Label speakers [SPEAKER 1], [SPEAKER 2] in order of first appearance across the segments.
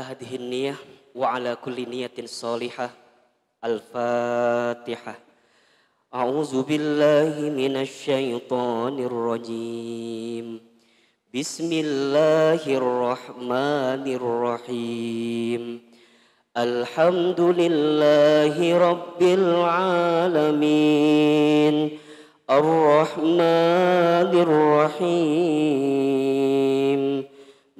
[SPEAKER 1] على هذه النية وعلى كل نية صالحة الفاتحة أعوذ بالله من الشيطان الرجيم بسم الله الرحمن الرحيم الحمد لله رب العالمين الرحمن الرحيم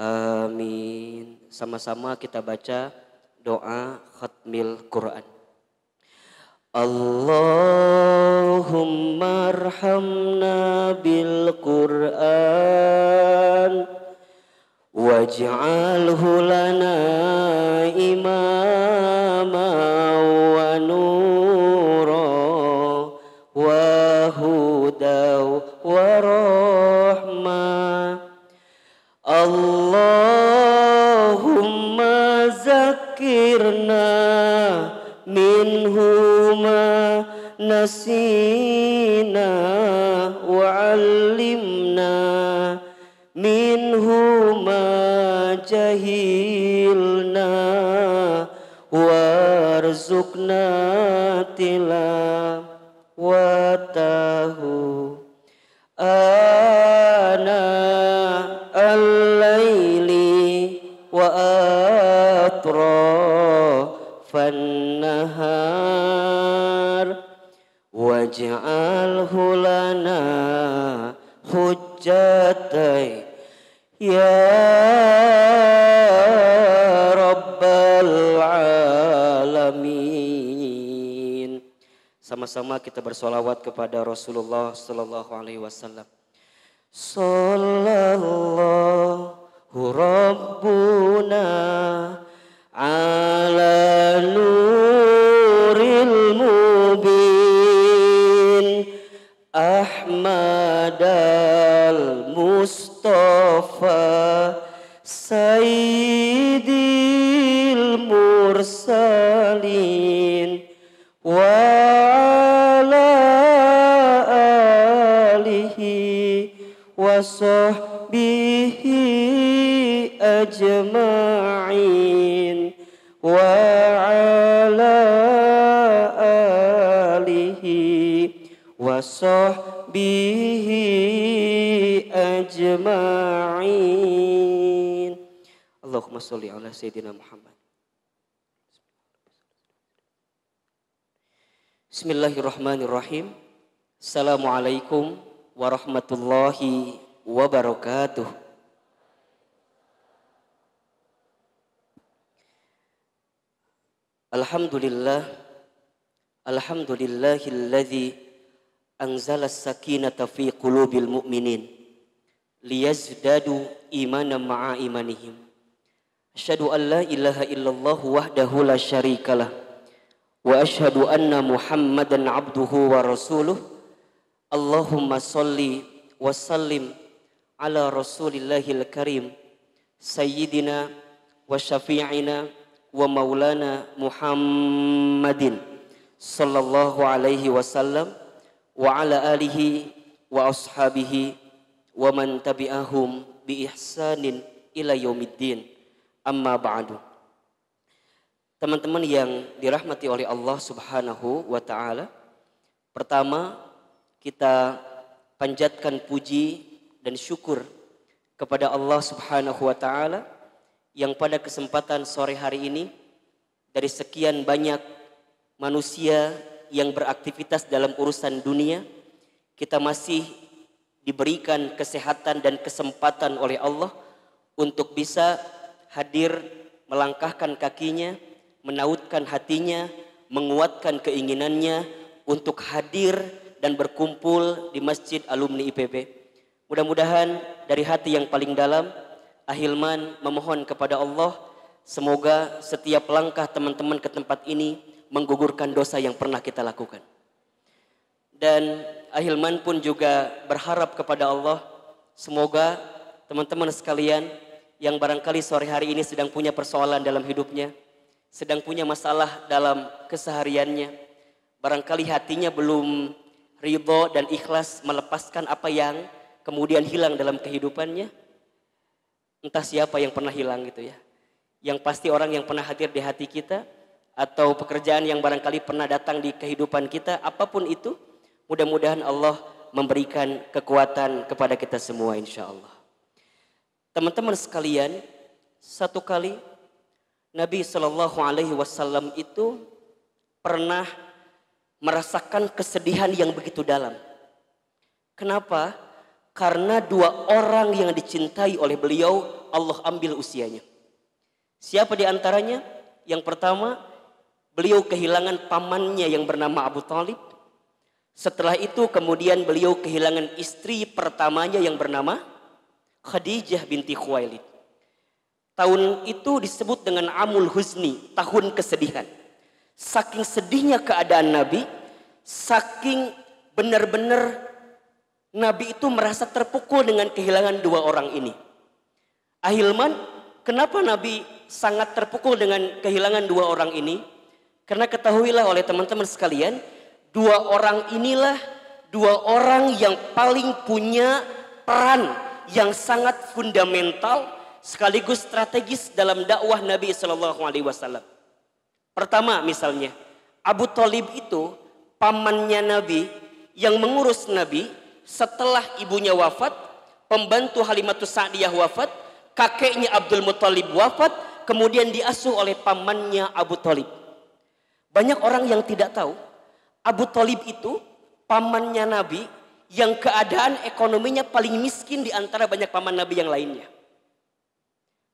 [SPEAKER 1] Amin. Sama-sama kita baca doa khatmil Quran. Allahumma arhamna bil Quran waj'alhu lana نسينا وعلمنا منه ما جهلنا وارزقنا تلاوته آناء الليل وأطراف النهار waj'al hulana hujjatai ya rabbal alamin sama-sama kita bersolawat kepada Rasulullah Sallallahu Alaihi Wasallam. Sallallahu Rabbuna ala nur Mustafa Sayyidil Mursalin wa ala alihi wa sahbihi ajma'in salli ala sayyidina Muhammad. Bismillahirrahmanirrahim. Assalamualaikum warahmatullahi wabarakatuh. Alhamdulillah Alhamdulillahilladzi anzala as-sakinata fi qulubil mu'minin liyazdadu imanan ma'a imanihim أشهد أن لا إله إلا الله وحده لا شريك له وأشهد أن محمدا عبده ورسوله اللهم صل وسلم على رسول الله الكريم سيدنا وشفيعنا ومولانا محمد صلى الله عليه وسلم وعلى آله وأصحابه ومن تبعهم بإحسان إلى يوم الدين Amma ba'du. Teman-teman yang dirahmati oleh Allah Subhanahu wa taala, pertama kita panjatkan puji dan syukur kepada Allah Subhanahu wa taala yang pada kesempatan sore hari ini dari sekian banyak manusia yang beraktivitas dalam urusan dunia, kita masih diberikan kesehatan dan kesempatan oleh Allah untuk bisa hadir melangkahkan kakinya, menautkan hatinya, menguatkan keinginannya untuk hadir dan berkumpul di Masjid Alumni IPB. Mudah-mudahan dari hati yang paling dalam, Ahilman memohon kepada Allah, semoga setiap langkah teman-teman ke tempat ini menggugurkan dosa yang pernah kita lakukan. Dan Ahilman pun juga berharap kepada Allah, semoga teman-teman sekalian yang barangkali sore hari ini sedang punya persoalan dalam hidupnya, sedang punya masalah dalam kesehariannya, barangkali hatinya belum ridho dan ikhlas melepaskan apa yang kemudian hilang dalam kehidupannya. Entah siapa yang pernah hilang gitu ya. Yang pasti orang yang pernah hadir di hati kita atau pekerjaan yang barangkali pernah datang di kehidupan kita, apapun itu, mudah-mudahan Allah memberikan kekuatan kepada kita semua insya Allah. Teman-teman sekalian, satu kali Nabi Shallallahu Alaihi Wasallam itu pernah merasakan kesedihan yang begitu dalam. Kenapa? Karena dua orang yang dicintai oleh beliau Allah ambil usianya. Siapa di antaranya? Yang pertama, beliau kehilangan pamannya yang bernama Abu Talib. Setelah itu kemudian beliau kehilangan istri pertamanya yang bernama Khadijah binti Khuwailid. Tahun itu disebut dengan Amul Huzni, tahun kesedihan. Saking sedihnya keadaan Nabi, saking benar-benar Nabi itu merasa terpukul dengan kehilangan dua orang ini. Ahilman, kenapa Nabi sangat terpukul dengan kehilangan dua orang ini? Karena ketahuilah oleh teman-teman sekalian, dua orang inilah dua orang yang paling punya peran yang sangat fundamental sekaligus strategis dalam dakwah Nabi Shallallahu Alaihi Wasallam. Pertama misalnya Abu Talib itu pamannya Nabi yang mengurus Nabi setelah ibunya wafat, pembantu Halimatus Sa'diyah wafat, kakeknya Abdul Muthalib wafat, kemudian diasuh oleh pamannya Abu Talib. Banyak orang yang tidak tahu Abu Talib itu pamannya Nabi yang keadaan ekonominya paling miskin di antara banyak paman nabi yang lainnya.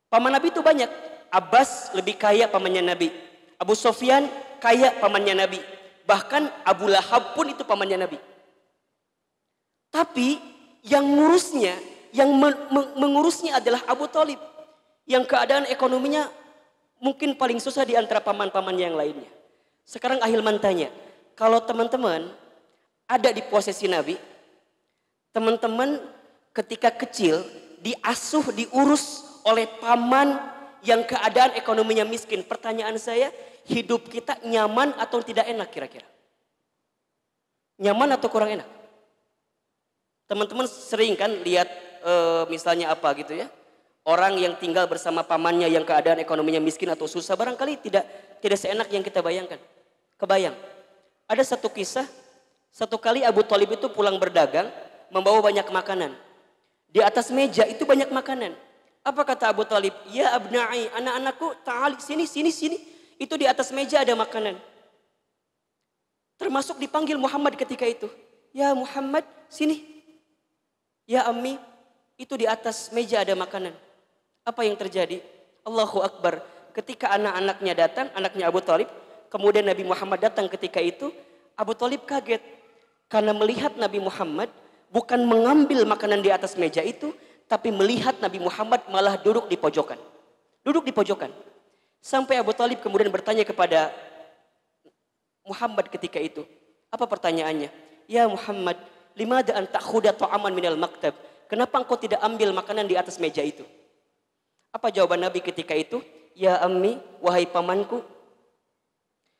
[SPEAKER 1] Paman nabi itu banyak. Abbas lebih kaya pamannya nabi. Abu Sofyan kaya pamannya nabi. Bahkan Abu Lahab pun itu pamannya nabi. Tapi yang ngurusnya, yang mengurusnya adalah Abu Talib. Yang keadaan ekonominya mungkin paling susah di antara paman pamannya yang lainnya. Sekarang Ahilman tanya, kalau teman-teman ada di posisi Nabi, Teman-teman ketika kecil diasuh, diurus oleh paman yang keadaan ekonominya miskin. Pertanyaan saya, hidup kita nyaman atau tidak enak kira-kira? Nyaman atau kurang enak? Teman-teman sering kan lihat e, misalnya apa gitu ya? Orang yang tinggal bersama pamannya yang keadaan ekonominya miskin atau susah barangkali tidak tidak seenak yang kita bayangkan. Kebayang. Ada satu kisah, satu kali Abu Talib itu pulang berdagang, membawa banyak makanan. Di atas meja itu banyak makanan. Apa kata Abu Talib? Ya abna'i, anak-anakku ta'alik, sini, sini, sini. Itu di atas meja ada makanan. Termasuk dipanggil Muhammad ketika itu. Ya Muhammad, sini. Ya Ammi, itu di atas meja ada makanan. Apa yang terjadi? Allahu Akbar. Ketika anak-anaknya datang, anaknya Abu Talib, kemudian Nabi Muhammad datang ketika itu, Abu Talib kaget. Karena melihat Nabi Muhammad, bukan mengambil makanan di atas meja itu, tapi melihat Nabi Muhammad malah duduk di pojokan. Duduk di pojokan. Sampai Abu Talib kemudian bertanya kepada Muhammad ketika itu. Apa pertanyaannya? Ya Muhammad, limada an ta'khuda ta'aman minal maktab. Kenapa engkau tidak ambil makanan di atas meja itu? Apa jawaban Nabi ketika itu? Ya ammi, wahai pamanku,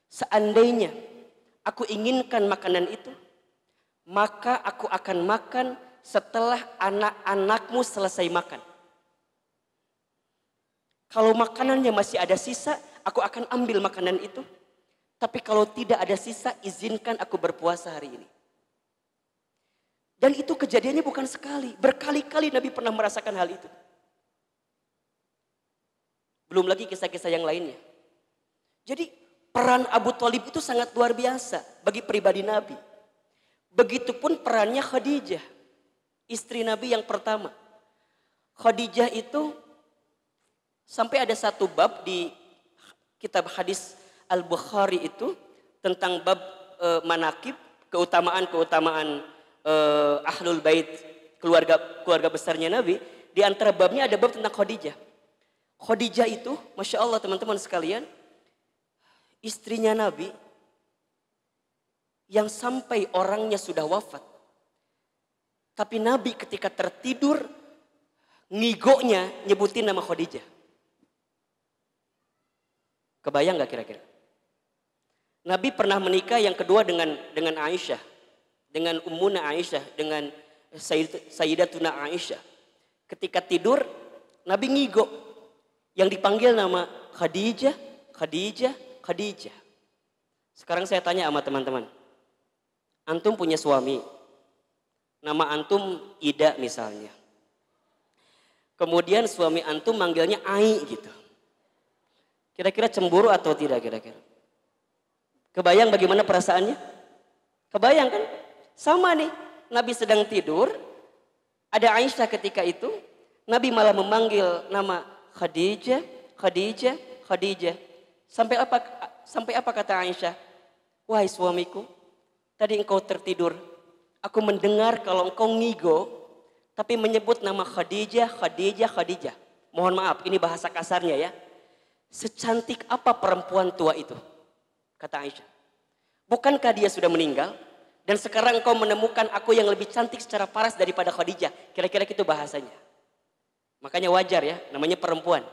[SPEAKER 1] seandainya aku inginkan makanan itu, maka aku akan makan setelah anak-anakmu selesai makan. Kalau makanannya masih ada sisa, aku akan ambil makanan itu. Tapi kalau tidak ada sisa, izinkan aku berpuasa hari ini. Dan itu kejadiannya bukan sekali, berkali-kali Nabi pernah merasakan hal itu. Belum lagi kisah-kisah yang lainnya. Jadi peran Abu Talib itu sangat luar biasa bagi pribadi Nabi. Begitupun perannya Khadijah, istri Nabi yang pertama. Khadijah itu sampai ada satu bab di kitab hadis Al-Bukhari itu tentang bab e, manakib, keutamaan-keutamaan e, Ahlul Bait, keluarga keluarga besarnya Nabi. Di antara babnya ada bab tentang Khadijah. Khadijah itu, Masya Allah teman-teman sekalian, istrinya Nabi yang sampai orangnya sudah wafat. Tapi Nabi ketika tertidur, ngigonya nyebutin nama Khadijah. Kebayang gak kira-kira? Nabi pernah menikah yang kedua dengan dengan Aisyah, dengan Ummuna Aisyah, dengan Sayyidatuna Aisyah. Ketika tidur, Nabi ngigo yang dipanggil nama Khadijah, Khadijah, Khadijah. Sekarang saya tanya sama teman-teman, Antum punya suami. Nama antum Ida misalnya. Kemudian suami antum manggilnya Ai gitu. Kira-kira cemburu atau tidak kira-kira? Kebayang bagaimana perasaannya? Kebayang kan? Sama nih, Nabi sedang tidur, ada Aisyah ketika itu, Nabi malah memanggil nama Khadijah, Khadijah, Khadijah. Sampai apa sampai apa kata Aisyah? Wahai suamiku, Tadi engkau tertidur. Aku mendengar kalau engkau ngigo, tapi menyebut nama Khadijah, Khadijah, Khadijah. Mohon maaf, ini bahasa kasarnya ya. Secantik apa perempuan tua itu? Kata Aisyah. Bukankah dia sudah meninggal? Dan sekarang engkau menemukan aku yang lebih cantik secara paras daripada Khadijah. Kira-kira itu bahasanya. Makanya wajar ya, namanya perempuan.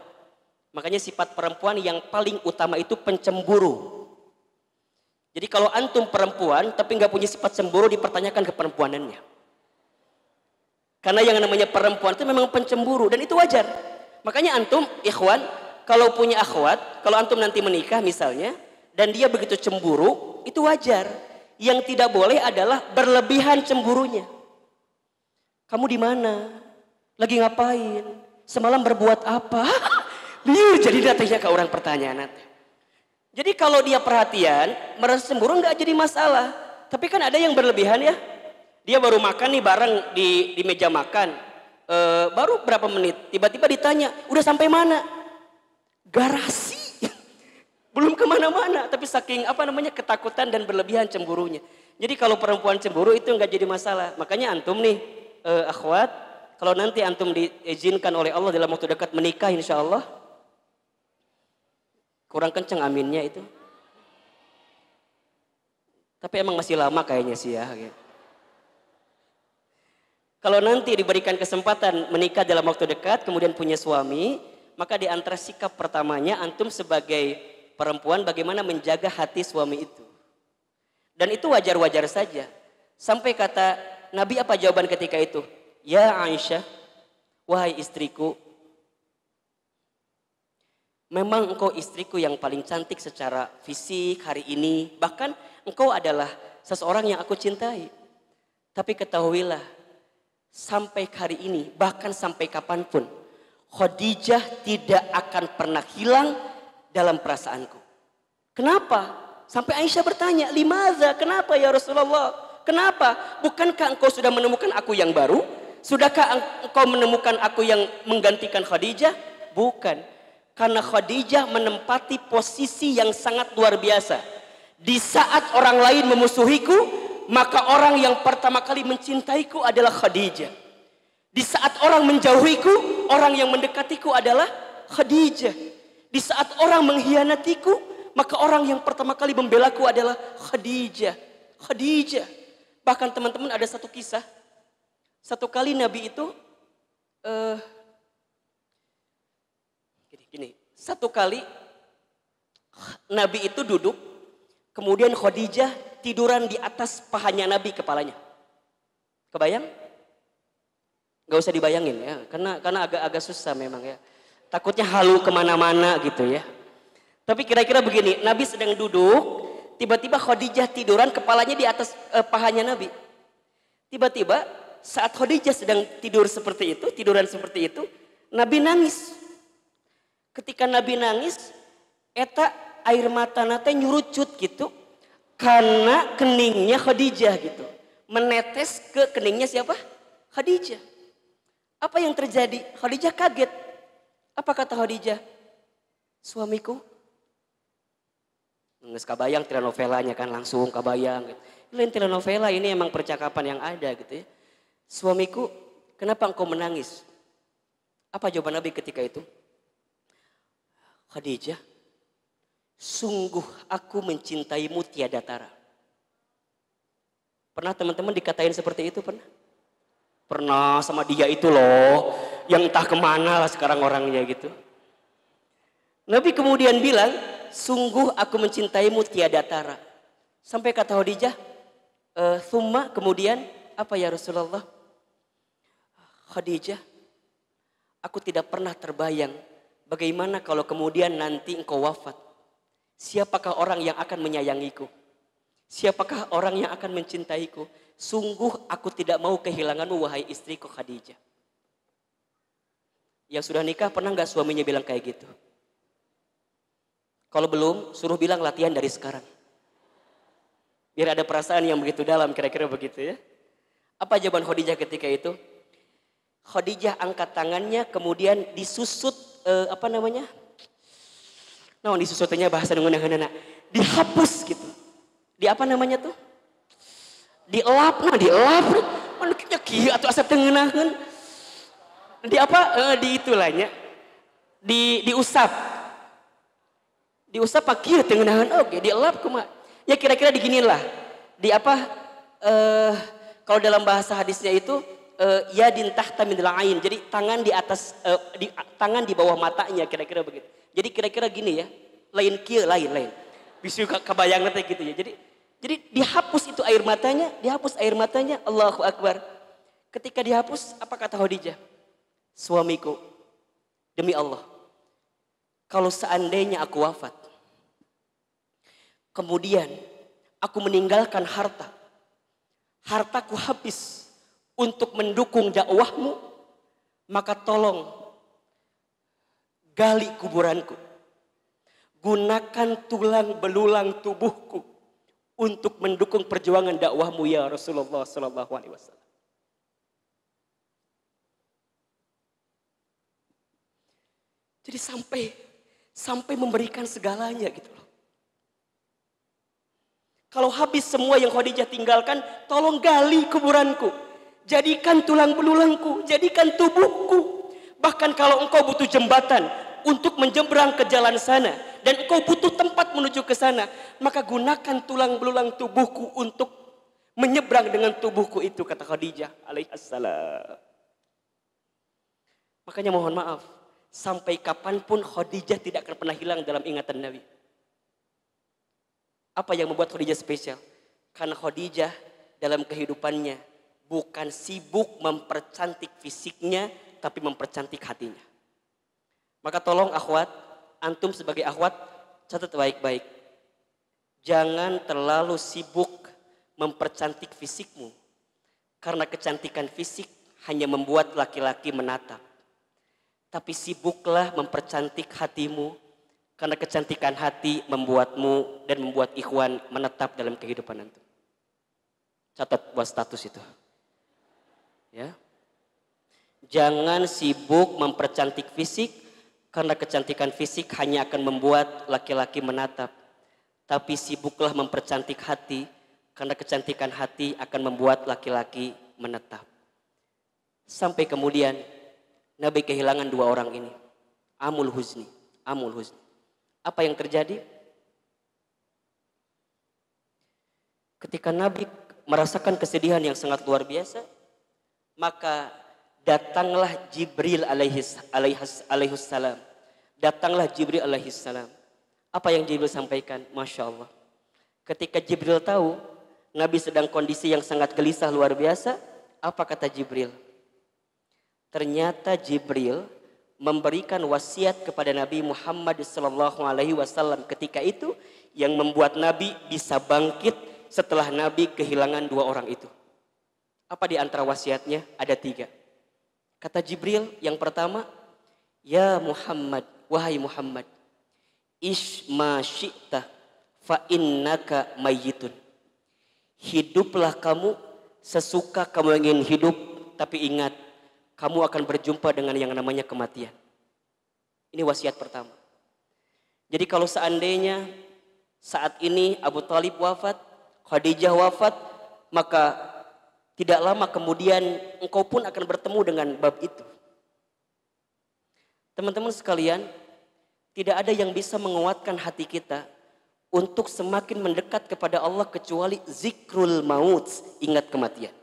[SPEAKER 1] Makanya sifat perempuan yang paling utama itu pencemburu. Jadi kalau antum perempuan tapi nggak punya sifat cemburu dipertanyakan ke keperempuanannya. Karena yang namanya perempuan itu memang pencemburu dan itu wajar. Makanya antum ikhwan kalau punya akhwat, kalau antum nanti menikah misalnya dan dia begitu cemburu, itu wajar. Yang tidak boleh adalah berlebihan cemburunya. Kamu di mana? Lagi ngapain? Semalam berbuat apa? Liu jadi datangnya ke orang pertanyaan nanti. Jadi kalau dia perhatian, merasa cemburu nggak jadi masalah. Tapi kan ada yang berlebihan ya. Dia baru makan nih bareng di, di meja makan. E, baru berapa menit, tiba-tiba ditanya, udah sampai mana? Garasi. Belum kemana-mana, tapi saking apa namanya ketakutan dan berlebihan cemburunya. Jadi kalau perempuan cemburu itu nggak jadi masalah. Makanya antum nih, e, akhwat, kalau nanti antum diizinkan oleh Allah dalam waktu dekat menikah insya Allah, Kurang kenceng aminnya itu. Tapi emang masih lama kayaknya sih ya. Gitu. Kalau nanti diberikan kesempatan menikah dalam waktu dekat, kemudian punya suami, maka di antara sikap pertamanya antum sebagai perempuan bagaimana menjaga hati suami itu. Dan itu wajar-wajar saja. Sampai kata Nabi apa jawaban ketika itu? Ya Aisyah, wahai istriku, Memang engkau istriku yang paling cantik secara fisik hari ini. Bahkan engkau adalah seseorang yang aku cintai. Tapi ketahuilah, sampai hari ini, bahkan sampai kapanpun, Khadijah tidak akan pernah hilang dalam perasaanku. Kenapa? Sampai Aisyah bertanya, Limaza, kenapa ya Rasulullah? Kenapa? Bukankah engkau sudah menemukan aku yang baru? Sudahkah engkau menemukan aku yang menggantikan Khadijah? Bukan. Karena Khadijah menempati posisi yang sangat luar biasa. Di saat orang lain memusuhiku, maka orang yang pertama kali mencintaiku adalah Khadijah. Di saat orang menjauhiku, orang yang mendekatiku adalah Khadijah. Di saat orang mengkhianatiku, maka orang yang pertama kali membelaku adalah Khadijah. Khadijah. Bahkan teman-teman ada satu kisah. Satu kali Nabi itu uh, Satu kali Nabi itu duduk, kemudian Khadijah tiduran di atas pahanya Nabi kepalanya. Kebayang? Gak usah dibayangin ya, karena karena agak-agak susah memang ya. Takutnya halu kemana-mana gitu ya. Tapi kira-kira begini, Nabi sedang duduk, tiba-tiba Khadijah tiduran kepalanya di atas eh, pahanya Nabi. Tiba-tiba saat Khadijah sedang tidur seperti itu, tiduran seperti itu, Nabi nangis ketika Nabi nangis eta air mata nate nyurucut gitu karena keningnya Khadijah gitu menetes ke keningnya siapa Khadijah apa yang terjadi Khadijah kaget apa kata Khadijah suamiku nggak kabayang telenovelanya kan langsung kabayang gitu. lain telenovela ini emang percakapan yang ada gitu ya suamiku kenapa engkau menangis apa jawaban Nabi ketika itu Khadijah, sungguh aku mencintaimu tiada tara. Pernah teman-teman dikatain seperti itu pernah? Pernah sama dia itu loh, yang entah kemana lah sekarang orangnya gitu. Nabi kemudian bilang, sungguh aku mencintaimu tiada tara. Sampai kata Khadijah, e, thumma kemudian apa ya Rasulullah? Khadijah, aku tidak pernah terbayang Bagaimana kalau kemudian nanti engkau wafat? Siapakah orang yang akan menyayangiku? Siapakah orang yang akan mencintaiku? Sungguh aku tidak mau kehilanganmu wahai istriku Khadijah. Yang sudah nikah pernah nggak suaminya bilang kayak gitu? Kalau belum, suruh bilang latihan dari sekarang. Biar ada perasaan yang begitu dalam, kira-kira begitu ya. Apa jawaban Khadijah ketika itu? Khadijah angkat tangannya kemudian disusut uh, apa namanya? Nah, disusutnya bahasa anak, Dihapus gitu. Di apa namanya tuh? Dielap, nah dielap. Manuknya kia atau asap tengenahan. Di apa? Uh, di itulahnya. Di diusap. Diusap pak kia tengenahan, oke, okay. dielap kuma. Ya kira-kira diginilah. Di apa? Eh, kalau dalam bahasa hadisnya itu Ya yadin tahta min ain. Jadi tangan di atas uh, di, tangan di bawah matanya kira-kira begitu. Jadi kira-kira gini ya. Lain kia lain lain. Bisu kebayang nanti gitu ya. Jadi jadi dihapus itu air matanya, dihapus air matanya. Allahu akbar. Ketika dihapus apa kata Khadijah? Suamiku demi Allah. Kalau seandainya aku wafat, kemudian aku meninggalkan harta, hartaku habis, untuk mendukung dakwahmu, maka tolong gali kuburanku. Gunakan tulang belulang tubuhku untuk mendukung perjuangan dakwahmu ya Rasulullah sallallahu alaihi wasallam. Jadi sampai sampai memberikan segalanya gitu loh. Kalau habis semua yang Khadijah tinggalkan, tolong gali kuburanku. Jadikan tulang belulangku, jadikan tubuhku. Bahkan kalau engkau butuh jembatan untuk menjembrang ke jalan sana dan engkau butuh tempat menuju ke sana, maka gunakan tulang belulang tubuhku untuk menyeberang dengan tubuhku itu kata Khadijah alaihissalam. Makanya mohon maaf, sampai kapanpun Khadijah tidak akan pernah hilang dalam ingatan Nabi. Apa yang membuat Khadijah spesial? Karena Khadijah dalam kehidupannya bukan sibuk mempercantik fisiknya, tapi mempercantik hatinya. Maka tolong akhwat, antum sebagai akhwat, catat baik-baik. Jangan terlalu sibuk mempercantik fisikmu. Karena kecantikan fisik hanya membuat laki-laki menatap. Tapi sibuklah mempercantik hatimu. Karena kecantikan hati membuatmu dan membuat ikhwan menetap dalam kehidupan antum. Catat buat status itu. Ya. Jangan sibuk mempercantik fisik karena kecantikan fisik hanya akan membuat laki-laki menatap. Tapi sibuklah mempercantik hati karena kecantikan hati akan membuat laki-laki menetap. Sampai kemudian Nabi kehilangan dua orang ini. Amul Huzni, Amul Huzni. Apa yang terjadi? Ketika Nabi merasakan kesedihan yang sangat luar biasa, maka datanglah Jibril alaihis, alaihis, alaihissalam. Datanglah Jibril alaihissalam. Apa yang Jibril sampaikan? Masya Allah. Ketika Jibril tahu Nabi sedang kondisi yang sangat gelisah luar biasa, apa kata Jibril? Ternyata Jibril memberikan wasiat kepada Nabi Muhammad Sallallahu Alaihi Wasallam ketika itu yang membuat Nabi bisa bangkit setelah Nabi kehilangan dua orang itu. Apa di antara wasiatnya? Ada tiga. Kata Jibril yang pertama, Ya Muhammad, wahai Muhammad, Isma syi'ta fa innaka mayyitun. Hiduplah kamu sesuka kamu ingin hidup, tapi ingat, kamu akan berjumpa dengan yang namanya kematian. Ini wasiat pertama. Jadi kalau seandainya saat ini Abu Talib wafat, Khadijah wafat, maka tidak lama kemudian engkau pun akan bertemu dengan bab itu. Teman-teman sekalian, tidak ada yang bisa menguatkan hati kita untuk semakin mendekat kepada Allah kecuali zikrul maut, ingat kematian.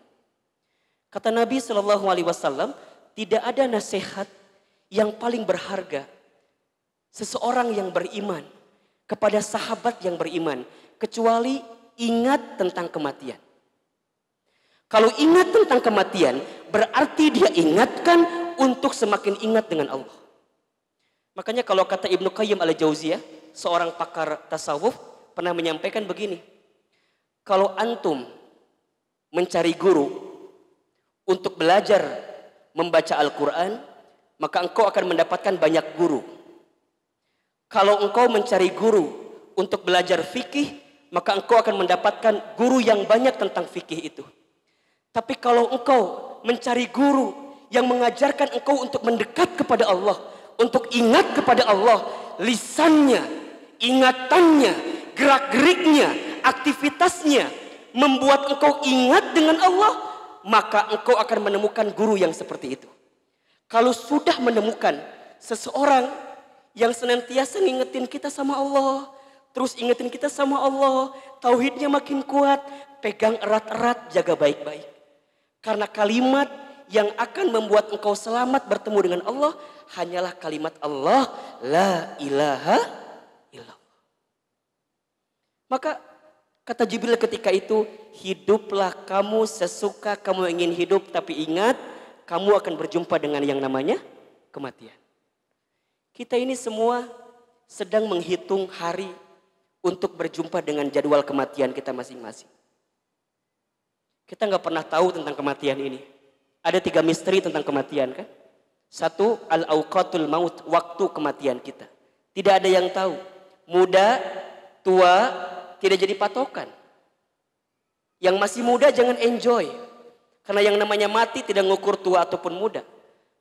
[SPEAKER 1] Kata Nabi Shallallahu Alaihi Wasallam, tidak ada nasihat yang paling berharga seseorang yang beriman kepada sahabat yang beriman kecuali ingat tentang kematian. Kalau ingat tentang kematian, berarti dia ingatkan untuk semakin ingat dengan Allah. Makanya kalau kata Ibnu Qayyim al Jauziyah, seorang pakar tasawuf pernah menyampaikan begini. Kalau antum mencari guru untuk belajar membaca Al-Quran, maka engkau akan mendapatkan banyak guru. Kalau engkau mencari guru untuk belajar fikih, maka engkau akan mendapatkan guru yang banyak tentang fikih itu. Tapi kalau engkau mencari guru yang mengajarkan engkau untuk mendekat kepada Allah, untuk ingat kepada Allah, lisannya, ingatannya, gerak-geriknya, aktivitasnya membuat engkau ingat dengan Allah, maka engkau akan menemukan guru yang seperti itu. Kalau sudah menemukan seseorang yang senantiasa ngingetin kita sama Allah, terus ingetin kita sama Allah, tauhidnya makin kuat, pegang erat-erat, jaga baik-baik. Karena kalimat yang akan membuat engkau selamat bertemu dengan Allah hanyalah kalimat Allah la ilaha illallah. Maka kata Jibril ketika itu, hiduplah kamu sesuka kamu ingin hidup tapi ingat kamu akan berjumpa dengan yang namanya kematian. Kita ini semua sedang menghitung hari untuk berjumpa dengan jadwal kematian kita masing-masing. Kita nggak pernah tahu tentang kematian ini. Ada tiga misteri tentang kematian kan? Satu, al auqatul maut, waktu kematian kita. Tidak ada yang tahu. Muda, tua, tidak jadi patokan. Yang masih muda jangan enjoy. Karena yang namanya mati tidak ngukur tua ataupun muda.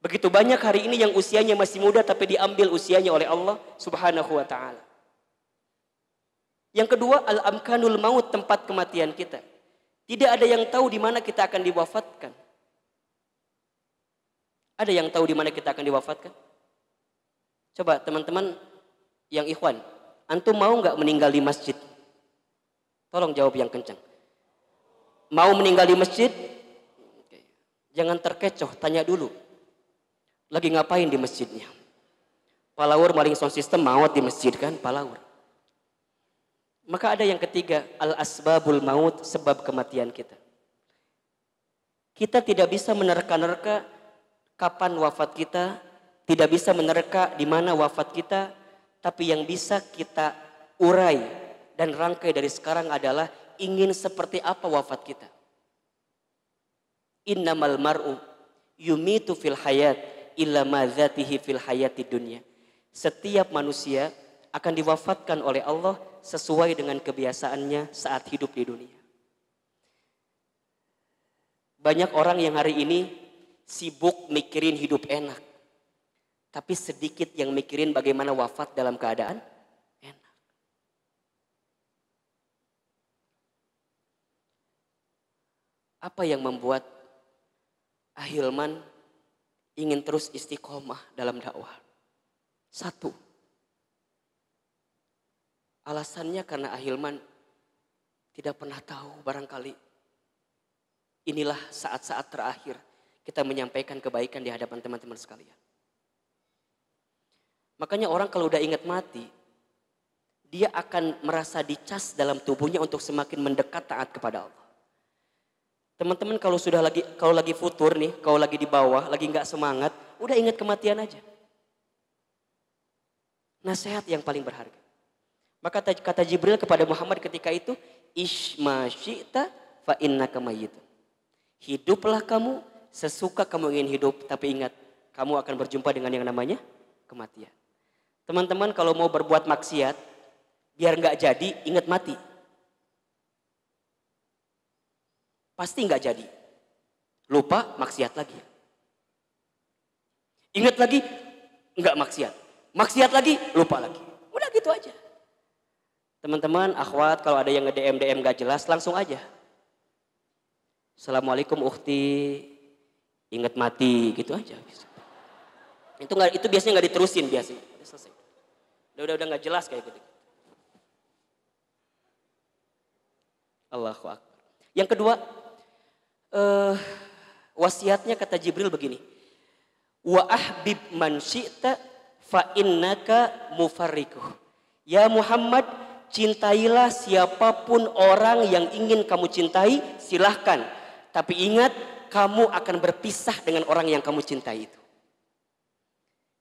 [SPEAKER 1] Begitu banyak hari ini yang usianya masih muda tapi diambil usianya oleh Allah subhanahu wa ta'ala. Yang kedua, al-amkanul maut, tempat kematian kita. Tidak ada yang tahu di mana kita akan diwafatkan. Ada yang tahu di mana kita akan diwafatkan? Coba teman-teman yang ikhwan, antum mau nggak meninggal di masjid? Tolong jawab yang kencang. Mau meninggal di masjid? Jangan terkecoh, tanya dulu. Lagi ngapain di masjidnya? Palawur maling sound system mawat di masjid kan, Palawur. Maka ada yang ketiga, al-asbabul maut, sebab kematian kita. Kita tidak bisa menerka-nerka kapan wafat kita, tidak bisa menerka di mana wafat kita, tapi yang bisa kita urai dan rangkai dari sekarang adalah ingin seperti apa wafat kita. Innamal mar'u yumitu fil hayat illa ma fil hayati dunya. Setiap manusia akan diwafatkan oleh Allah sesuai dengan kebiasaannya saat hidup di dunia. Banyak orang yang hari ini sibuk mikirin hidup enak. Tapi sedikit yang mikirin bagaimana wafat dalam keadaan enak. Apa yang membuat Ahilman ingin terus istiqomah dalam dakwah? Satu, Alasannya karena Ahilman tidak pernah tahu barangkali inilah saat-saat terakhir kita menyampaikan kebaikan di hadapan teman-teman sekalian. Makanya orang kalau udah ingat mati, dia akan merasa dicas dalam tubuhnya untuk semakin mendekat taat kepada Allah. Teman-teman kalau sudah lagi kalau lagi futur nih, kalau lagi di bawah, lagi nggak semangat, udah ingat kematian aja. Nasihat yang paling berharga. Maka kata Jibril kepada Muhammad ketika itu, Isma syi'ta fa inna mayyitun. Hiduplah kamu sesuka kamu ingin hidup, tapi ingat kamu akan berjumpa dengan yang namanya kematian. Teman-teman kalau mau berbuat maksiat, biar nggak jadi, ingat mati. Pasti nggak jadi. Lupa maksiat lagi. Ingat lagi, nggak maksiat. Maksiat lagi, lupa lagi. Udah gitu aja. Teman-teman, akhwat, kalau ada yang nge-DM-DM gak jelas, langsung aja. Assalamualaikum ukti, ingat mati, gitu aja. Itu nggak, itu biasanya nggak diterusin biasanya. Udah selesai. Udah udah udah nggak jelas kayak gitu. Allahu Akbar. Yang kedua, uh, wasiatnya kata Jibril begini. Wa ahbib man syi'ta fa innaka mufarriku. Ya Muhammad, Cintailah siapapun orang yang ingin kamu cintai, silahkan. Tapi ingat, kamu akan berpisah dengan orang yang kamu cintai itu.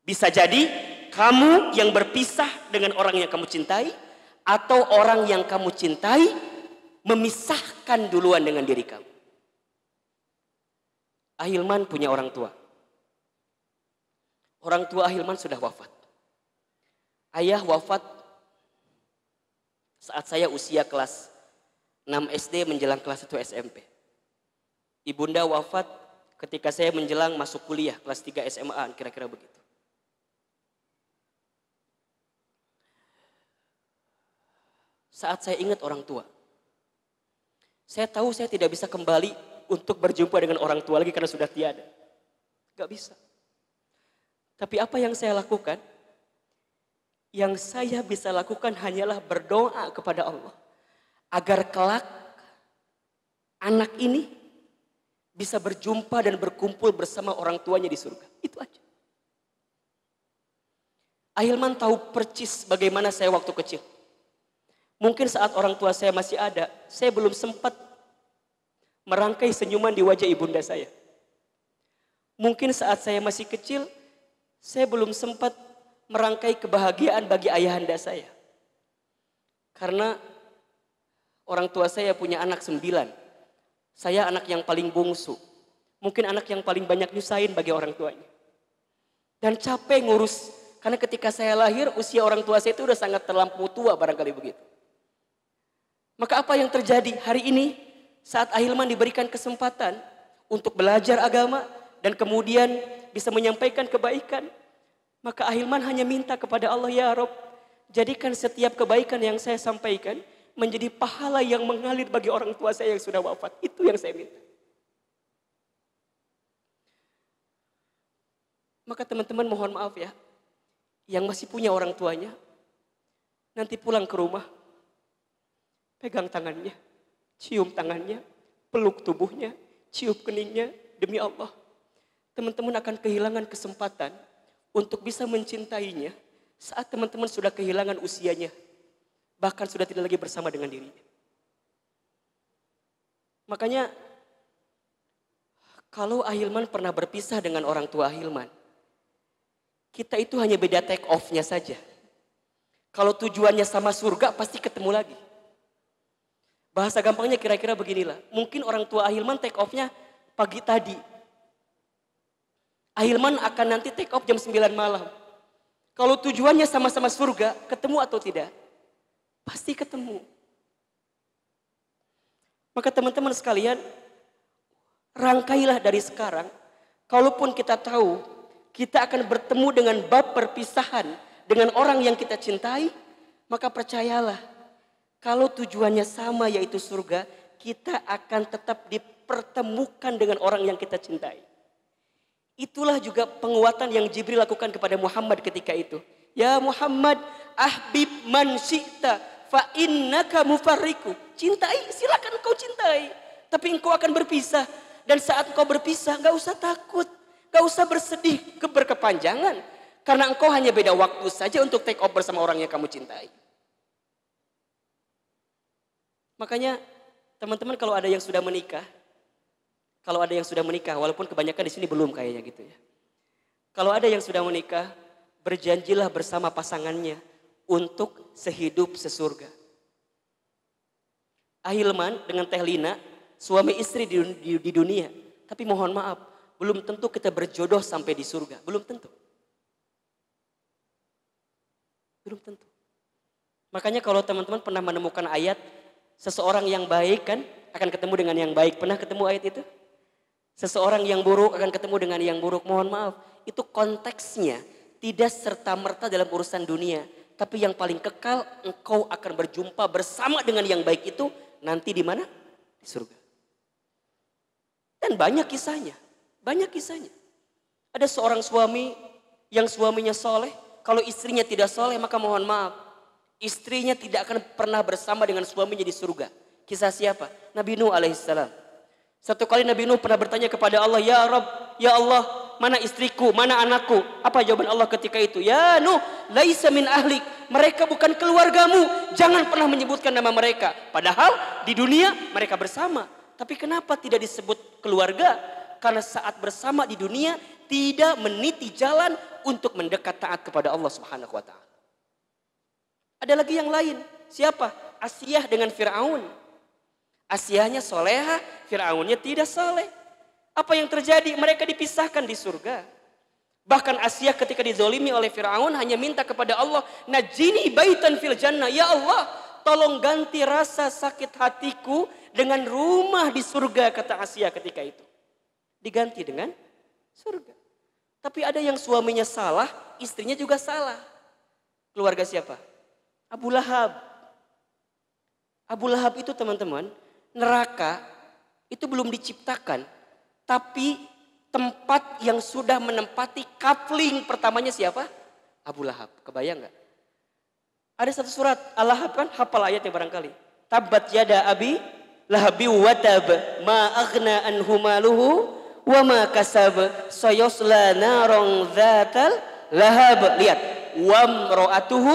[SPEAKER 1] Bisa jadi kamu yang berpisah dengan orang yang kamu cintai, atau orang yang kamu cintai memisahkan duluan dengan diri kamu. Ahilman punya orang tua. Orang tua Ahilman sudah wafat. Ayah wafat saat saya usia kelas 6 SD menjelang kelas 1 SMP. Ibunda wafat ketika saya menjelang masuk kuliah kelas 3 SMA kira-kira begitu. Saat saya ingat orang tua, saya tahu saya tidak bisa kembali untuk berjumpa dengan orang tua lagi karena sudah tiada. Gak bisa. Tapi apa yang saya lakukan? Yang saya bisa lakukan hanyalah berdoa kepada Allah. Agar kelak anak ini bisa berjumpa dan berkumpul bersama orang tuanya di surga. Itu aja. Ahilman tahu percis bagaimana saya waktu kecil. Mungkin saat orang tua saya masih ada, saya belum sempat merangkai senyuman di wajah ibunda saya. Mungkin saat saya masih kecil, saya belum sempat merangkai kebahagiaan bagi ayahanda saya. Karena orang tua saya punya anak sembilan. Saya anak yang paling bungsu. Mungkin anak yang paling banyak nyusahin bagi orang tuanya. Dan capek ngurus. Karena ketika saya lahir usia orang tua saya itu udah sangat terlampau tua barangkali begitu. Maka apa yang terjadi hari ini saat Ahilman diberikan kesempatan untuk belajar agama dan kemudian bisa menyampaikan kebaikan. Maka Ahilman hanya minta kepada Allah, Ya Rob, jadikan setiap kebaikan yang saya sampaikan menjadi pahala yang mengalir bagi orang tua saya yang sudah wafat. Itu yang saya minta. Maka teman-teman mohon maaf ya, yang masih punya orang tuanya, nanti pulang ke rumah, pegang tangannya, cium tangannya, peluk tubuhnya, cium keningnya, demi Allah. Teman-teman akan kehilangan kesempatan untuk bisa mencintainya saat teman-teman sudah kehilangan usianya, bahkan sudah tidak lagi bersama dengan dirinya. Makanya kalau Ahilman pernah berpisah dengan orang tua Ahilman, kita itu hanya beda take off-nya saja. Kalau tujuannya sama surga pasti ketemu lagi. Bahasa gampangnya kira-kira beginilah. Mungkin orang tua Ahilman take off-nya pagi tadi, Ahilman akan nanti take off jam 9 malam. Kalau tujuannya sama-sama surga, ketemu atau tidak? Pasti ketemu. Maka teman-teman sekalian, rangkailah dari sekarang. Kalaupun kita tahu kita akan bertemu dengan bab perpisahan dengan orang yang kita cintai, maka percayalah kalau tujuannya sama yaitu surga, kita akan tetap dipertemukan dengan orang yang kita cintai. Itulah juga penguatan yang Jibril lakukan kepada Muhammad ketika itu. Ya Muhammad, ahbib man syi'ta fa innaka mufarriku. Cintai, silakan kau cintai. Tapi engkau akan berpisah. Dan saat engkau berpisah, enggak usah takut. Enggak usah bersedih keberkepanjangan. Karena engkau hanya beda waktu saja untuk take over sama orang yang kamu cintai. Makanya teman-teman kalau ada yang sudah menikah, kalau ada yang sudah menikah, walaupun kebanyakan di sini belum kayaknya gitu ya. Kalau ada yang sudah menikah, berjanjilah bersama pasangannya untuk sehidup sesurga. Ahilman dengan Teh Lina, suami istri di, di, di dunia. Tapi mohon maaf, belum tentu kita berjodoh sampai di surga. Belum tentu. Belum tentu. Makanya kalau teman-teman pernah menemukan ayat, seseorang yang baik kan akan ketemu dengan yang baik. Pernah ketemu ayat itu? Seseorang yang buruk akan ketemu dengan yang buruk. Mohon maaf, itu konteksnya tidak serta-merta dalam urusan dunia. Tapi yang paling kekal, engkau akan berjumpa bersama dengan yang baik itu nanti di mana? Di surga. Dan banyak kisahnya, banyak kisahnya. Ada seorang suami yang suaminya soleh, kalau istrinya tidak soleh maka mohon maaf. Istrinya tidak akan pernah bersama dengan suaminya di surga. Kisah siapa? Nabi Nuh alaihissalam. Satu kali Nabi Nuh pernah bertanya kepada Allah, Ya Rob, Ya Allah, mana istriku, mana anakku? Apa jawaban Allah ketika itu? Ya Nuh, laisa min ahlik. Mereka bukan keluargamu. Jangan pernah menyebutkan nama mereka. Padahal di dunia mereka bersama. Tapi kenapa tidak disebut keluarga? Karena saat bersama di dunia tidak meniti jalan untuk mendekat taat kepada Allah Subhanahu wa taala. Ada lagi yang lain. Siapa? Asiyah dengan Firaun. Asianya soleha, Fir'aunnya tidak soleh. Apa yang terjadi? Mereka dipisahkan di surga. Bahkan Asia ketika dizolimi oleh Fir'aun hanya minta kepada Allah, Najini baitan fil jannah, ya Allah tolong ganti rasa sakit hatiku dengan rumah di surga, kata Asia ketika itu. Diganti dengan surga. Tapi ada yang suaminya salah, istrinya juga salah. Keluarga siapa? Abu Lahab. Abu Lahab itu teman-teman, neraka itu belum diciptakan, tapi tempat yang sudah menempati kapling pertamanya siapa? Abu Lahab. Kebayang nggak? Ada satu surat Allah lahab kan hafal ayatnya barangkali. Tabat yada abi lahabi watab ma aghna an humaluhu wa ma kasab sayusla narong zatal lahab. Lihat, wamro'atuhu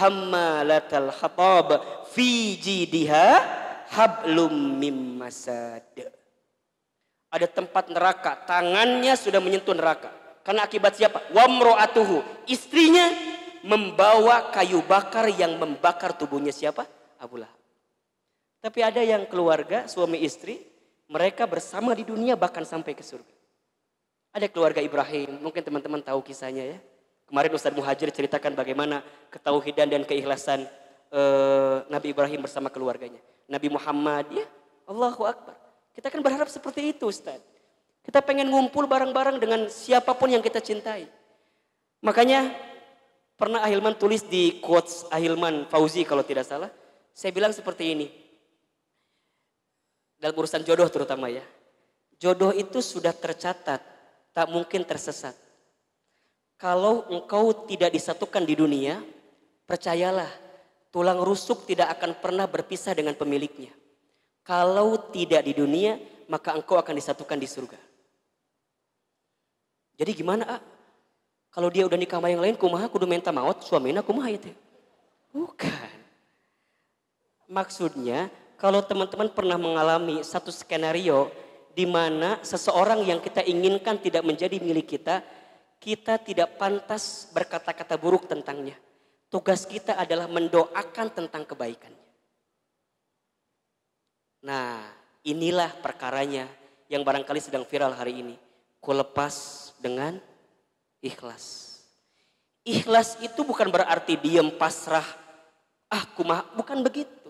[SPEAKER 1] hammalatal hatab fi jidihah hablum mim masad. Ada tempat neraka, tangannya sudah menyentuh neraka. Karena akibat siapa? Wamro'atuhu. Istrinya membawa kayu bakar yang membakar tubuhnya siapa? Abu Lahab. Tapi ada yang keluarga, suami istri, mereka bersama di dunia bahkan sampai ke surga. Ada keluarga Ibrahim, mungkin teman-teman tahu kisahnya ya. Kemarin Ustaz Muhajir ceritakan bagaimana ketauhidan dan keikhlasan Eh, Nabi Ibrahim bersama keluarganya. Nabi Muhammad, ya Allahu Akbar. Kita kan berharap seperti itu Ustaz. Kita pengen ngumpul bareng-bareng dengan siapapun yang kita cintai. Makanya pernah Ahilman tulis di quotes Ahilman Fauzi kalau tidak salah. Saya bilang seperti ini. Dalam urusan jodoh terutama ya. Jodoh itu sudah tercatat, tak mungkin tersesat. Kalau engkau tidak disatukan di dunia, percayalah Tulang rusuk tidak akan pernah berpisah dengan pemiliknya. Kalau tidak di dunia, maka engkau akan disatukan di surga. Jadi gimana, ah? Kalau dia udah nikah sama yang lain, kumaha kudu minta maut, suamina kumaha itu. Bukan. Maksudnya, kalau teman-teman pernah mengalami satu skenario di mana seseorang yang kita inginkan tidak menjadi milik kita, kita tidak pantas berkata-kata buruk tentangnya. Tugas kita adalah mendoakan tentang kebaikannya. Nah, inilah perkaranya yang barangkali sedang viral hari ini. Kulepas dengan ikhlas. Ikhlas itu bukan berarti diam pasrah. Ah, kumah, bukan begitu.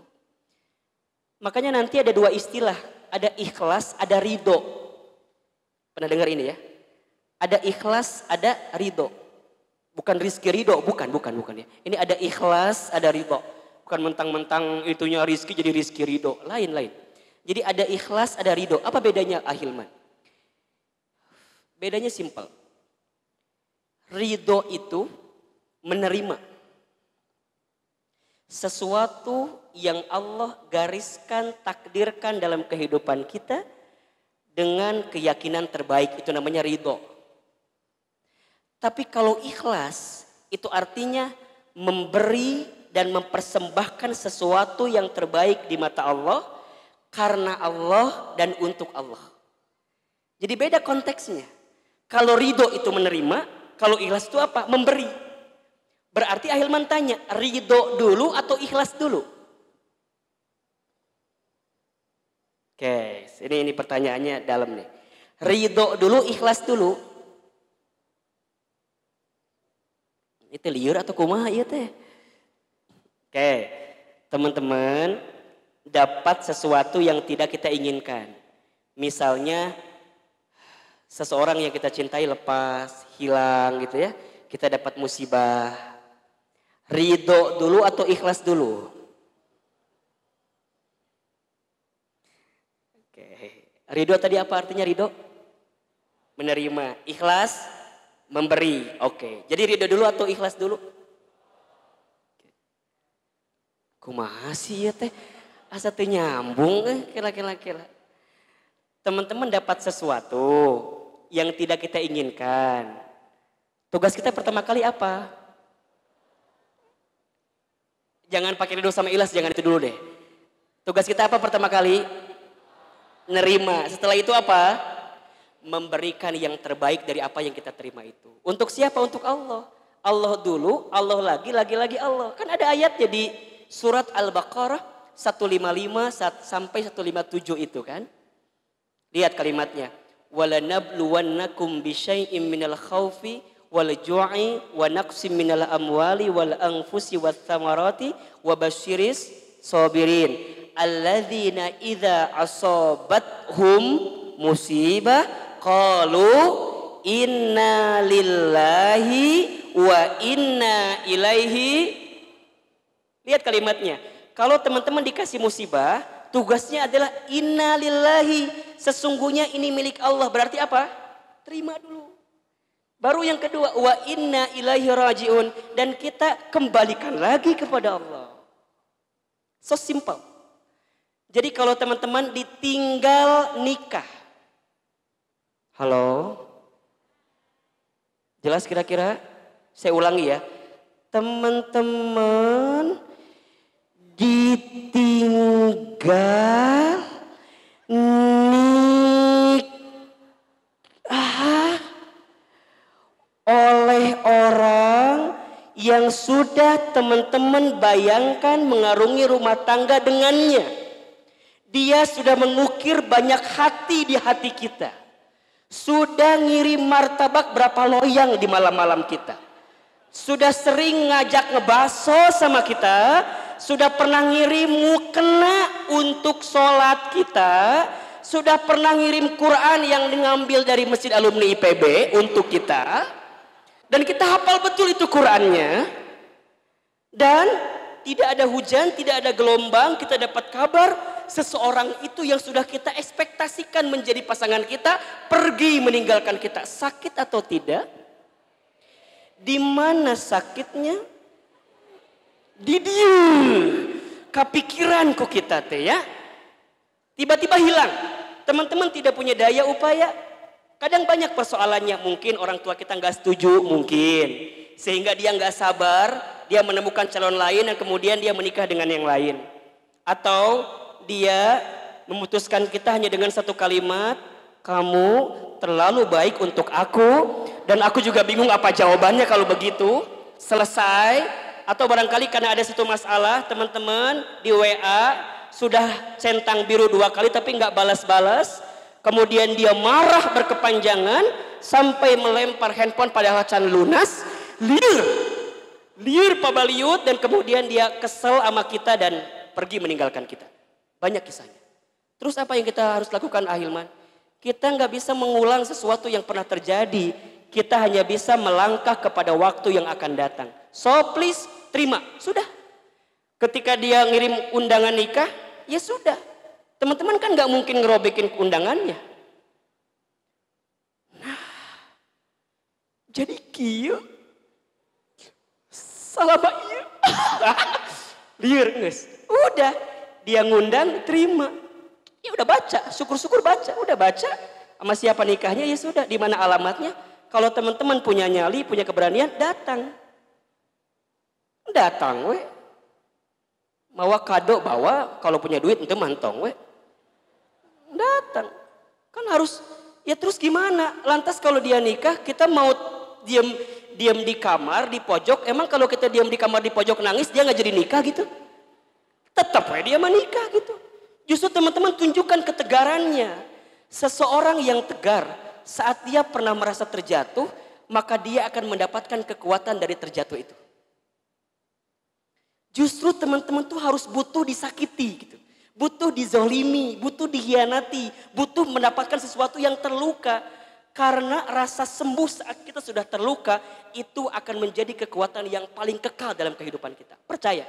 [SPEAKER 1] Makanya nanti ada dua istilah, ada ikhlas, ada ridho. Pernah dengar ini ya? Ada ikhlas, ada ridho. Bukan rizki ridho, bukan, bukan, bukan ya. Ini ada ikhlas, ada ridho. Bukan mentang-mentang itunya rizki jadi rizki ridho. Lain, lain. Jadi ada ikhlas, ada ridho. Apa bedanya ahilman? Bedanya simpel. Ridho itu menerima sesuatu yang Allah gariskan, takdirkan dalam kehidupan kita dengan keyakinan terbaik. Itu namanya ridho. Tapi kalau ikhlas itu artinya memberi dan mempersembahkan sesuatu yang terbaik di mata Allah karena Allah dan untuk Allah. Jadi beda konteksnya. Kalau ridho itu menerima, kalau ikhlas itu apa? Memberi. Berarti Ahilman tanya, ridho dulu atau ikhlas dulu? Oke, ini ini pertanyaannya dalam nih. Ridho dulu, ikhlas dulu. itu liur atau kumah iya teh oke teman-teman dapat sesuatu yang tidak kita inginkan misalnya seseorang yang kita cintai lepas hilang gitu ya kita dapat musibah ridho dulu atau ikhlas dulu oke ridho tadi apa artinya ridho menerima ikhlas Memberi, oke. Jadi ridho dulu atau ikhlas dulu? Kumaha sih ya teh? Asa teh nyambung eh kira-kira. Teman-teman dapat sesuatu yang tidak kita inginkan. Tugas kita pertama kali apa? Jangan pakai ridho sama ikhlas, jangan itu dulu deh. Tugas kita apa pertama kali? Nerima. Setelah itu apa? memberikan yang terbaik dari apa yang kita terima itu. Untuk siapa? Untuk Allah. Allah dulu, Allah lagi, lagi-lagi Allah. Kan ada ayat jadi surat Al-Baqarah 155 sampai 157 itu kan. Lihat kalimatnya. Walanabluwannakum bisyai'im minal khawfi wal ju'i wa naqsim minal amwali wal anfusi wat thamarati wa basyiris sabirin alladzina idza asabathum musibah qalu inna lillahi wa inna ilaihi lihat kalimatnya kalau teman-teman dikasih musibah tugasnya adalah inna lillahi sesungguhnya ini milik Allah berarti apa terima dulu baru yang kedua wa inna ilaihi rajiun dan kita kembalikan lagi kepada Allah so simple jadi kalau teman-teman ditinggal nikah Halo? Jelas kira-kira? Saya ulangi ya. Teman-teman ditinggal nikah oleh orang yang sudah teman-teman bayangkan mengarungi rumah tangga dengannya. Dia sudah mengukir banyak hati di hati kita. Sudah ngirim martabak berapa loyang di malam-malam kita. Sudah sering ngajak ngebaso sama kita. Sudah pernah ngirim mukena untuk sholat kita. Sudah pernah ngirim Quran yang diambil dari Masjid Alumni IPB untuk kita. Dan kita hafal betul itu Qurannya. Dan tidak ada hujan, tidak ada gelombang, kita dapat kabar seseorang itu yang sudah kita ekspektasikan menjadi pasangan kita pergi meninggalkan kita. Sakit atau tidak? Di mana sakitnya? Di dia. Kepikiran kok kita teh ya. Tiba-tiba hilang. Teman-teman tidak punya daya upaya. Kadang banyak persoalannya. Mungkin orang tua kita nggak setuju. Mungkin. Sehingga dia nggak sabar. Dia menemukan calon lain dan kemudian dia menikah dengan yang lain. Atau dia memutuskan kita hanya dengan satu kalimat, kamu terlalu baik untuk aku dan aku juga bingung apa jawabannya kalau begitu. Selesai atau barangkali karena ada satu masalah teman-teman di WA sudah centang biru dua kali tapi nggak balas-balas. Kemudian dia marah berkepanjangan sampai melempar handphone pada hacan lunas. liur pak pabaliut dan kemudian dia kesel sama kita dan pergi meninggalkan kita. Banyak kisahnya. Terus apa yang kita harus lakukan Ahilman? Ah, kita nggak bisa mengulang sesuatu yang pernah terjadi. Kita hanya bisa melangkah kepada waktu yang akan datang. So please terima. Sudah. Ketika dia ngirim undangan nikah, ya sudah. Teman-teman kan nggak mungkin ngerobekin undangannya. Nah, jadi kieu salah iya. Liur, guys. Udah, dia ngundang terima ya udah baca syukur-syukur baca udah baca sama siapa nikahnya ya sudah di mana alamatnya kalau teman-teman punya nyali punya keberanian datang datang we Mau kado bawa kalau punya duit itu mantong we datang kan harus ya terus gimana lantas kalau dia nikah kita mau diam diam di kamar di pojok emang kalau kita diam di kamar di pojok nangis dia nggak jadi nikah gitu tetap dia menikah gitu. Justru teman-teman tunjukkan ketegarannya. Seseorang yang tegar saat dia pernah merasa terjatuh, maka dia akan mendapatkan kekuatan dari terjatuh itu. Justru teman-teman tuh harus butuh disakiti gitu. Butuh dizolimi, butuh dihianati, butuh mendapatkan sesuatu yang terluka. Karena rasa sembuh saat kita sudah terluka itu akan menjadi kekuatan yang paling kekal dalam kehidupan kita. Percaya.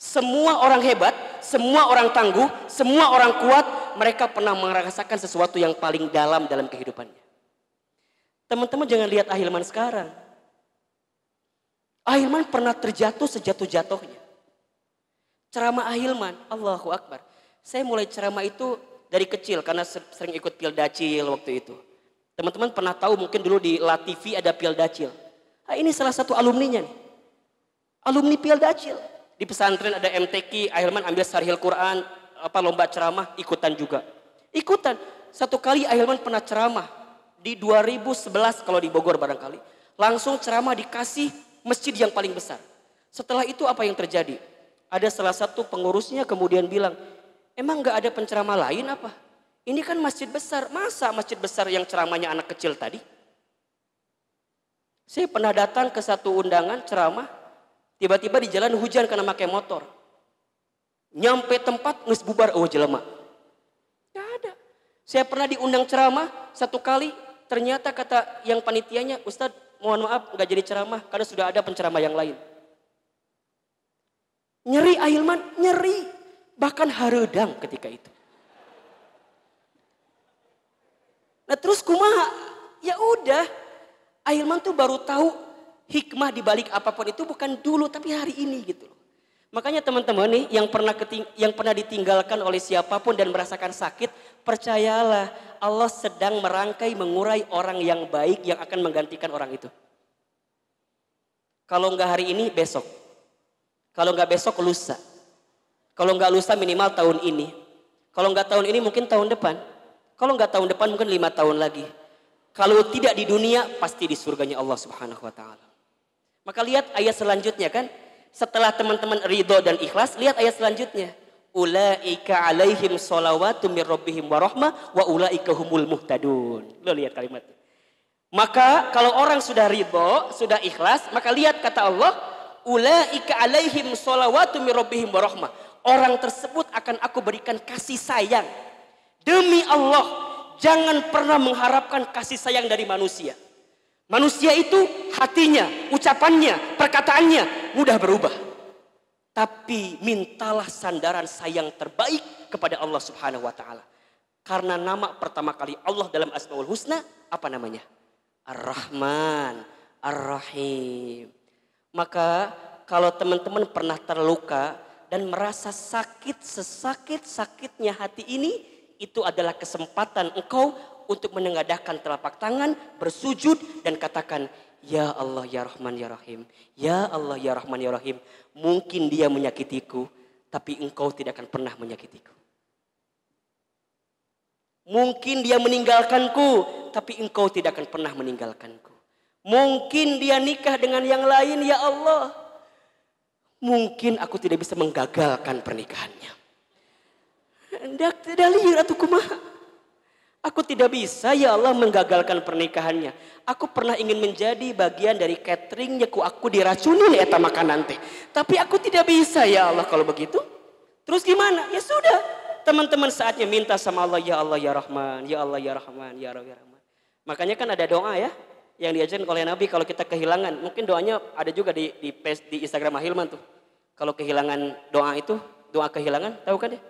[SPEAKER 1] Semua orang hebat, semua orang tangguh, semua orang kuat, mereka pernah merasakan sesuatu yang paling dalam dalam kehidupannya. Teman-teman jangan lihat Ahilman sekarang. Ahilman pernah terjatuh sejatuh-jatuhnya. Cerama Ahilman, Allahu Akbar. Saya mulai cerama itu dari kecil karena sering ikut pildacil waktu itu. Teman-teman pernah tahu mungkin dulu di TV ada pildacil. Nah, ini salah satu alumninya nih. Alumni pildacil. Di pesantren ada MTQ, Ahilman ambil sarhil Quran, apa lomba ceramah, ikutan juga. Ikutan. Satu kali Ahilman pernah ceramah di 2011 kalau di Bogor barangkali. Langsung ceramah dikasih masjid yang paling besar. Setelah itu apa yang terjadi? Ada salah satu pengurusnya kemudian bilang, emang nggak ada penceramah lain apa? Ini kan masjid besar, masa masjid besar yang ceramahnya anak kecil tadi? Saya pernah datang ke satu undangan ceramah, Tiba-tiba di jalan hujan karena pakai motor. Nyampe tempat nges bubar oh jelema. Gak ada. Saya pernah diundang ceramah satu kali ternyata kata yang panitianya Ustadz mohon maaf nggak jadi ceramah karena sudah ada penceramah yang lain. Nyeri Ailman, nyeri. Bahkan haredang ketika itu. Nah terus kumaha? Ya udah, Ailman tuh baru tahu hikmah di balik apapun itu bukan dulu tapi hari ini gitu loh. Makanya teman-teman nih yang pernah keting, yang pernah ditinggalkan oleh siapapun dan merasakan sakit, percayalah Allah sedang merangkai mengurai orang yang baik yang akan menggantikan orang itu. Kalau enggak hari ini besok, kalau enggak besok lusa, kalau enggak lusa minimal tahun ini, kalau enggak tahun ini mungkin tahun depan, kalau enggak tahun depan mungkin lima tahun lagi. Kalau tidak di dunia pasti di surganya Allah Subhanahu Wa Taala. Maka lihat ayat selanjutnya kan. Setelah teman-teman ridho dan ikhlas, lihat ayat selanjutnya. Ulaika alaihim salawatu min rabbihim wa wa ulaika humul muhtadun. Lo lihat kalimat. Maka kalau orang sudah ridho, sudah ikhlas, maka lihat kata Allah, ulaika alaihim salawatu min rabbihim Orang tersebut akan aku berikan kasih sayang. Demi Allah, jangan pernah mengharapkan kasih sayang dari manusia. Manusia itu hatinya, ucapannya, perkataannya mudah berubah. Tapi mintalah sandaran sayang terbaik kepada Allah Subhanahu wa taala. Karena nama pertama kali Allah dalam Asmaul Husna apa namanya? Ar-Rahman, Ar-Rahim. Maka kalau teman-teman pernah terluka dan merasa sakit sesakit-sakitnya hati ini, itu adalah kesempatan engkau untuk menengadahkan telapak tangan, bersujud dan katakan, Ya Allah ya Rahman ya Rahim. Ya Allah ya Rahman ya Rahim. Mungkin dia menyakitiku, tapi engkau tidak akan pernah menyakitiku. Mungkin dia meninggalkanku, tapi engkau tidak akan pernah meninggalkanku. Mungkin dia nikah dengan yang lain, ya Allah. Mungkin aku tidak bisa menggagalkan pernikahannya. Tidak, tidak lihat aku Aku tidak bisa ya Allah menggagalkan pernikahannya. Aku pernah ingin menjadi bagian dari cateringnya ku aku diracuni ya, eta makan nanti. Tapi aku tidak bisa ya Allah kalau begitu. Terus gimana? Ya sudah. Teman-teman saatnya minta sama Allah ya Allah ya Rahman, ya Allah ya Rahman, ya Allah ya Rahman. Makanya kan ada doa ya yang diajarkan oleh Nabi kalau kita kehilangan. Mungkin doanya ada juga di di, di Instagram Ahilman tuh. Kalau kehilangan doa itu, doa kehilangan, tahu kan ya?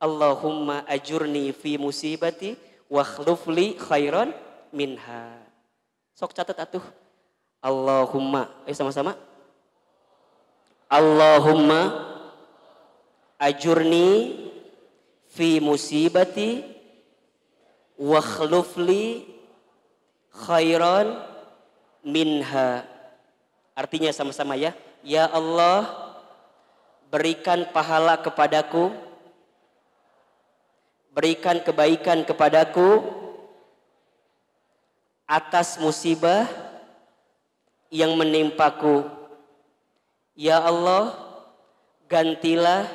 [SPEAKER 1] Allahumma ajurni fi musibati wakhlufli khairon minha. Sok catat atuh. Allahumma, ayo eh, sama-sama. Allahumma ajurni fi musibati wakhlufli khairon minha. Artinya sama-sama ya. Ya Allah, berikan pahala kepadaku berikan kebaikan kepadaku atas musibah yang menimpaku. Ya Allah, gantilah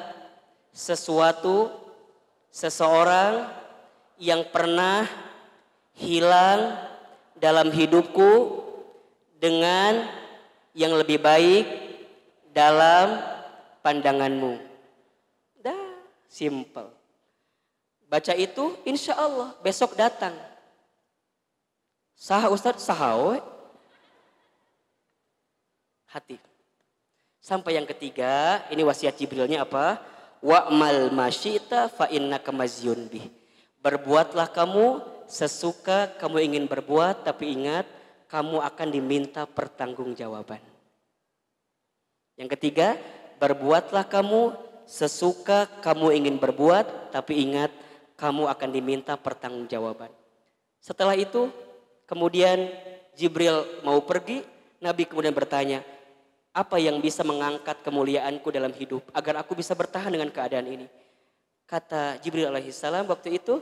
[SPEAKER 1] sesuatu seseorang yang pernah hilang dalam hidupku dengan yang lebih baik dalam pandanganmu. Dah, simple. Baca itu insya Allah besok datang. Sah Ustadz sahawe. Eh. Hati. Sampai yang ketiga, ini wasiat Jibrilnya apa? Wa'mal masyita fa inna kamazyun bih. Berbuatlah kamu sesuka kamu ingin berbuat, tapi ingat kamu akan diminta pertanggungjawaban. Yang ketiga, berbuatlah kamu sesuka kamu ingin berbuat, tapi ingat kamu akan diminta pertanggungjawaban. Setelah itu, kemudian Jibril mau pergi, Nabi kemudian bertanya, apa yang bisa mengangkat kemuliaanku dalam hidup agar aku bisa bertahan dengan keadaan ini? Kata Jibril alaihissalam waktu itu,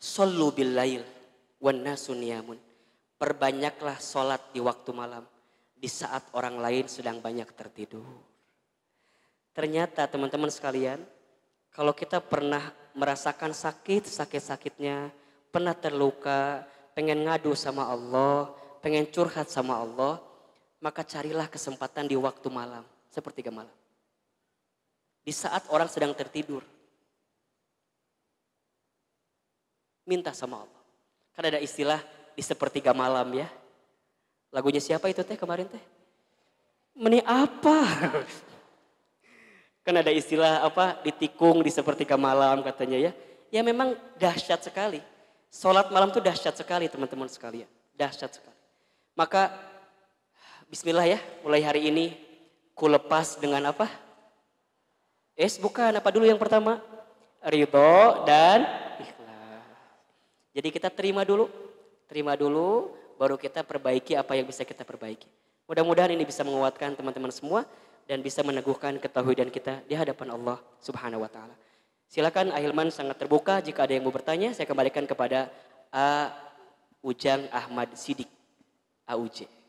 [SPEAKER 1] Sallu billail lail Perbanyaklah sholat di waktu malam di saat orang lain sedang banyak tertidur. Ternyata teman-teman sekalian, kalau kita pernah merasakan sakit, sakit-sakitnya, pernah terluka, pengen ngadu sama Allah, pengen curhat sama Allah, maka carilah kesempatan di waktu malam, sepertiga malam. Di saat orang sedang tertidur, minta sama Allah. karena ada istilah di sepertiga malam ya. Lagunya siapa itu teh kemarin teh? Meni apa? Kan ada istilah apa ditikung di sepertiga malam katanya ya. Ya memang dahsyat sekali. Sholat malam tuh dahsyat sekali teman-teman sekalian. Dahsyat sekali. Maka bismillah ya mulai hari ini ku lepas dengan apa? Es bukan apa dulu yang pertama? Ridho dan ikhlas. Jadi kita terima dulu. Terima dulu baru kita perbaiki apa yang bisa kita perbaiki. Mudah-mudahan ini bisa menguatkan teman-teman semua dan bisa meneguhkan ketahuan kita di hadapan Allah Subhanahu wa taala. Silakan Ahilman sangat terbuka jika ada yang mau bertanya, saya kembalikan kepada A Ujang Ahmad Sidik AUJ.